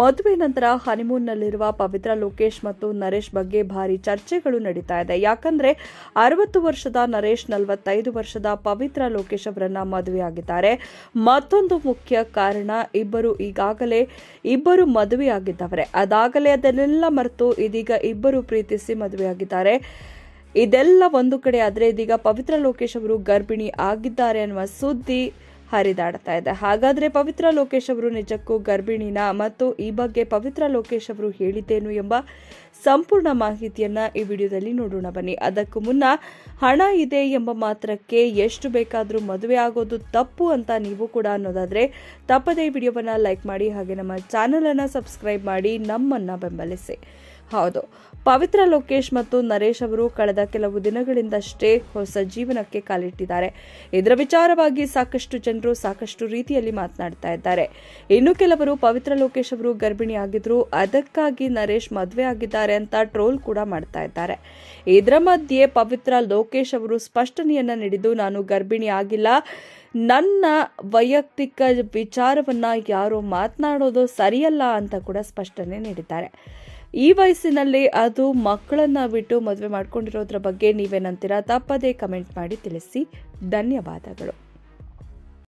ಮದುವೆ ನಂತರ ಹನಿಮೂನ್ನಲ್ಲಿರುವ ಪವಿತ್ರ ಲೋಕೇಶ್ ಮತ್ತು ನರೇಶ್ ಬಗ್ಗೆ ಭಾರಿ ಚರ್ಚೆಗಳು ನಡೀತಾ ಇದೆ ಯಾಕಂದ್ರೆ ಅರವತ್ತು ವರ್ಷದ ನರೇಶ್ ನಲವತ್ತೈದು ವರ್ಷದ ಪವಿತ್ರ ಲೋಕೇಶ್ ಅವರನ್ನ ಮದುವೆಯಾಗಿದ್ದಾರೆ ಮತ್ತೊಂದು ಮುಖ್ಯ ಕಾರಣ ಇಬ್ಬರು ಈಗಾಗಲೇ ಇಬ್ಬರು ಮದುವೆಯಾಗಿದ್ದವರೆ ಅದಾಗಲೇ ಅದನ್ನೆಲ್ಲ ಮರೆತು ಇದೀಗ ಇಬ್ಬರು ಪ್ರೀತಿಸಿ ಮದುವೆಯಾಗಿದ್ದಾರೆ ಇದೆಲ್ಲ ಒಂದು ಕಡೆ ಆದರೆ ಇದೀಗ ಪವಿತ್ರ ಲೋಕೇಶ್ ಅವರು ಗರ್ಭಿಣಿ ಆಗಿದ್ದಾರೆ ಅನ್ನುವ ಸುದ್ದಿ ಹರಿದಾಡ್ತಾ ಇದೆ ಹಾಗಾದರೆ ಪವಿತ್ರ ಲೋಕೇಶ್ ಅವರು ನಿಜಕ್ಕೂ ಗರ್ಭಿಣಿನ ಮತ್ತು ಈ ಬಗ್ಗೆ ಪವಿತ್ರ ಲೋಕೇಶ್ ಅವರು ಹೇಳಿದ್ದೇನು ಎಂಬ ಸಂಪೂರ್ಣ ಮಾಹಿತಿಯನ್ನ ಈ ವಿಡಿಯೋದಲ್ಲಿ ನೋಡೋಣ ಬನ್ನಿ ಅದಕ್ಕೂ ಮುನ್ನ ಹಣ ಇದೆ ಎಂಬ ಮಾತ್ರಕ್ಕೆ ಎಷ್ಟು ಬೇಕಾದರೂ ಮದುವೆ ಆಗೋದು ತಪ್ಪು ಅಂತ ನೀವು ಕೂಡ ಅನ್ನೋದಾದರೆ ತಪ್ಪದೇ ವಿಡಿಯೋವನ್ನು ಲೈಕ್ ಮಾಡಿ ಹಾಗೆ ನಮ್ಮ ಚಾನಲನ್ನು ಸಬ್ಸ್ಕ್ರೈಬ್ ಮಾಡಿ ನಮ್ಮನ್ನು ಬೆಂಬಲಿಸಿ ಹೌದು ಪವಿತ್ರ ಲೋಕೇಶ್ ಮತ್ತು ನರೇಶ್ ಅವರು ಕಳೆದ ಕೆಲವು ದಿನಗಳಿಂದಷ್ಟೇ ಹೊಸ ಜೀವನಕ್ಕೆ ಕಾಲಿಟ್ಟಿದ್ದಾರೆ ಇದರ ವಿಚಾರವಾಗಿ ಸಾಕಷ್ಟು ಜನರು ಸಾಕಷ್ಟು ರೀತಿಯಲ್ಲಿ ಮಾತನಾಡ್ತಾ ಇದ್ದಾರೆ ಇನ್ನು ಕೆಲವರು ಪವಿತ್ರ ಲೋಕೇಶ್ ಅವರು ಗರ್ಭಿಣಿಯಾಗಿದ್ರು ಅದಕ್ಕಾಗಿ ನರೇಶ್ ಮದುವೆ ಆಗಿದ್ದಾರೆ ಅಂತ ಟ್ರೋಲ್ ಕೂಡ ಮಾಡ್ತಾ ಇದ್ದಾರೆ ಇದರ ಮಧ್ಯೆ ಪವಿತ್ರ ಲೋಕೇಶ್ ಅವರು ಸ್ಪಷ್ಟನೆಯನ್ನ ನೀಡಿದ್ದು ನಾನು ಗರ್ಭಿಣಿ ಆಗಿಲ್ಲ ನನ್ನ ವೈಯಕ್ತಿಕ ವಿಚಾರವನ್ನ ಯಾರು ಮಾತನಾಡೋದು ಸರಿಯಲ್ಲ ಅಂತ ಕೂಡ ಸ್ಪಷ್ಟನೆ ನೀಡಿದ್ದಾರೆ ಈ ವಯಸ್ಸಿನಲ್ಲಿ ಅದು ಮಕ್ಕಳನ್ನ ಬಿಟ್ಟು ಮದುವೆ ಮಾಡ್ಕೊಂಡಿರೋದ್ರ ಬಗ್ಗೆ ನೀವೇನಂತೀರಾ ತಪ್ಪದೇ ಕಮೆಂಟ್ ಮಾಡಿ ತಿಳಿಸಿ ಧನ್ಯವಾದಗಳು